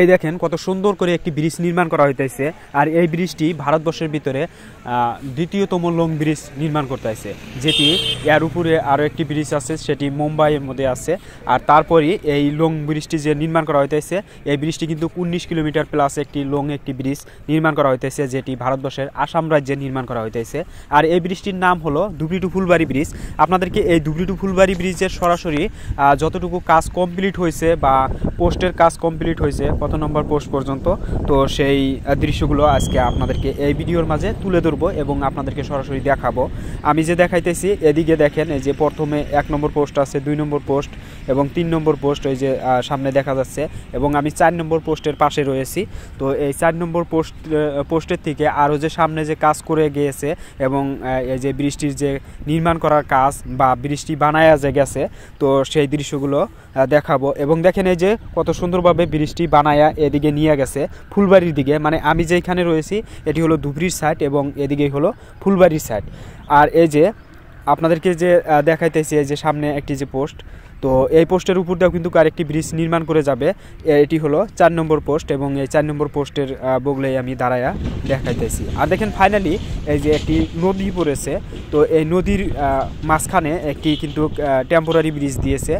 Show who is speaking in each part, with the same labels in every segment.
Speaker 1: এই দেখেন কত সুন্দর করে একটি ব্রিজ নির্মাণ করা হইতেছে আর এই ব্রিজটি ভারতবর্ষের ভিতরে দ্বিতীয়তম লং ব্রিজ নির্মাণ করতেছে যেটি এর উপরে আরও একটি ব্রিজ আছে সেটি মুম্বাইয়ের মধ্যে আছে আর তারপরই এই লং ব্রিজটি যে নির্মাণ করা হইতেছে এই ব্রিজটি কিন্তু উনিশ কিলোমিটার প্লাস একটি লং একটি ব্রিজ নির্মাণ করা হইতেছে যেটি ভারতবর্ষের আসাম রাজ্যে নির্মাণ করা হইতেছে আর এই ব্রিজটির নাম হলো টু ফুলবাড়ি ব্রিজ আপনাদেরকে এই টু ফুলবাড়ি ব্রিজের সরাসরি যতটুকু কাজ কমপ্লিট হয়েছে বা পোস্টের কাজ কমপ্লিট হয়েছে কত নম্বর পোস্ট পর্যন্ত তো সেই দৃশ্যগুলো আজকে আপনাদেরকে এই ভিডিওর মাঝে তুলে ধরবো এবং আপনাদেরকে সরাসরি দেখাবো আমি যে দেখাইতেছি এদিকে দেখেন এই যে প্রথমে এক নম্বর পোস্ট আছে দুই নম্বর পোস্ট এবং তিন নম্বর পোস্ট ওই যে সামনে দেখা যাচ্ছে এবং আমি চার নম্বর পোস্টের পাশে রয়েছি তো এই চার নম্বর পোস্ট পোস্টের থেকে আরও যে সামনে যে কাজ করে গিয়েছে এবং এই যে বৃষ্টির যে নির্মাণ করার কাজ বা বৃষ্টি বানায়া যে গেছে তো সেই দৃশ্যগুলো দেখাবো এবং দেখেন এই যে কত সুন্দরভাবে বৃষ্টি বানায়া এদিকে নিয়ে গেছে ফুলবাড়ির দিকে মানে আমি যেখানে রয়েছি এটি হলো ধুবড়ির সাইড এবং এদিকেই হলো ফুলবাড়ির সাইড আর এই যে আপনাদেরকে যে দেখাইতেছি এই যে সামনে একটি যে পোস্ট তো এই পোস্টের উপর দিয়েও কিন্তু আরেকটি ব্রিজ নির্মাণ করে যাবে এটি হলো চার নম্বর পোস্ট এবং এই চার নম্বর পোস্টের বগলেই আমি দাঁড়ায়া দেখাইতেছি আর দেখেন ফাইনালি এই যে একটি নদী পড়েছে তো এই নদীর মাঝখানে একটি কিন্তু টেম্পোরারি ব্রিজ দিয়েছে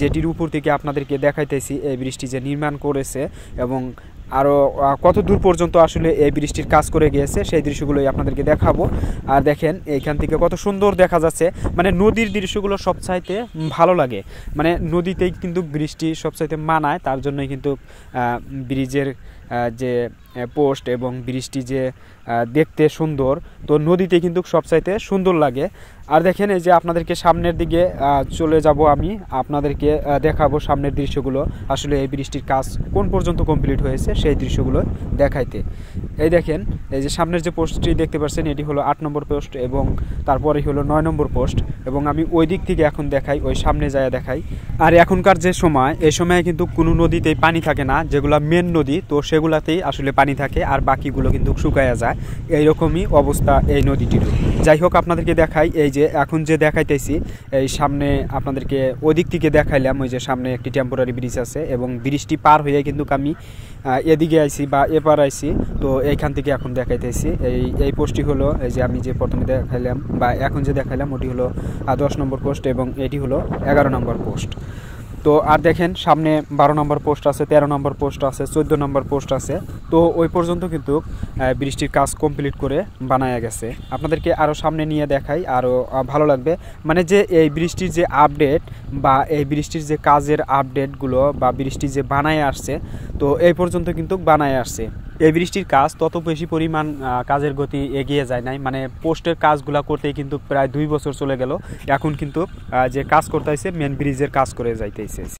Speaker 1: যেটির উপর থেকে আপনাদেরকে দেখাইতেছি এই ব্রিজটি যে নির্মাণ করেছে এবং আরও কত দূর পর্যন্ত আসলে এই বৃষ্টির কাজ করে গিয়েছে সেই দৃশ্যগুলোই আপনাদেরকে দেখাবো আর দেখেন এইখান থেকে কত সুন্দর দেখা যাচ্ছে মানে নদীর দৃশ্যগুলো সবচাইতে ভালো লাগে মানে নদীতেই কিন্তু বৃষ্টি সবচাইতে মানায় তার জন্যই কিন্তু ব্রিজের যে পোস্ট এবং বৃষ্টি যে দেখতে সুন্দর তো নদীতে কিন্তু সবচাইতে সুন্দর লাগে আর দেখেন এই যে আপনাদেরকে সামনের দিকে চলে যাব আমি আপনাদেরকে দেখাবো সামনের দৃশ্যগুলো আসলে এই বৃষ্টির কাজ কোন পর্যন্ত কমপ্লিট হয়েছে সেই দৃশ্যগুলো দেখাইতে এই দেখেন এই যে সামনের যে পোস্টটি দেখতে পাচ্ছেন এটি হলো আট নম্বর পোস্ট এবং তারপরে হলো নয় নম্বর পোস্ট এবং আমি ওই দিক থেকে এখন দেখাই ওই সামনে যায় দেখাই আর এখনকার যে সময় এই সময় কিন্তু কোনো নদীতেই পানি থাকে না যেগুলো মেন নদী তো সে সেগুলাতেই আসলে পানি থাকে আর বাকিগুলো কিন্তু শুকাইয়া যায় এইরকমই অবস্থা এই নদীটিরও যাই হোক আপনাদেরকে দেখাই এই যে এখন যে দেখাইতেছি এই সামনে আপনাদেরকে ওদিক থেকে দেখাইলাম ওই যে সামনে একটি টেম্পোরারি ব্রিজ আছে এবং ব্রিজটি পার হয়ে কিন্তু আমি এদিকে আইছি বা এপার আইছি তো এইখান থেকে এখন দেখাইতেছি এই এই পোস্টটি হলো এই যে আমি যে প্রথমে দেখাইলাম বা এখন যে দেখাইলাম ওটি হলো দশ নম্বর পোস্ট এবং এটি হলো এগারো নম্বর পোস্ট তো আর দেখেন সামনে বারো নম্বর পোস্ট আছে ১৩ নম্বর পোস্ট আছে চোদ্দ নম্বর পোস্ট আছে তো ওই পর্যন্ত কিন্তু বৃষ্টির কাজ কমপ্লিট করে বানায়া গেছে আপনাদেরকে আরও সামনে নিয়ে দেখাই আরও ভালো লাগবে মানে যে এই বৃষ্টির যে আপডেট বা এই বৃষ্টির যে কাজের আপডেটগুলো বা বৃষ্টি যে বানায় আসছে তো এই পর্যন্ত কিন্তু বানায় আসছে এই বৃষ্টির কাজ তত বেশি পরিমাণ কাজের গতি এগিয়ে যায় নাই মানে পোস্টের কাজগুলো করতেই কিন্তু প্রায় দুই বছর চলে গেল এখন কিন্তু যে কাজ করতেছে মেন ব্রিজের কাজ করে যাইতেছে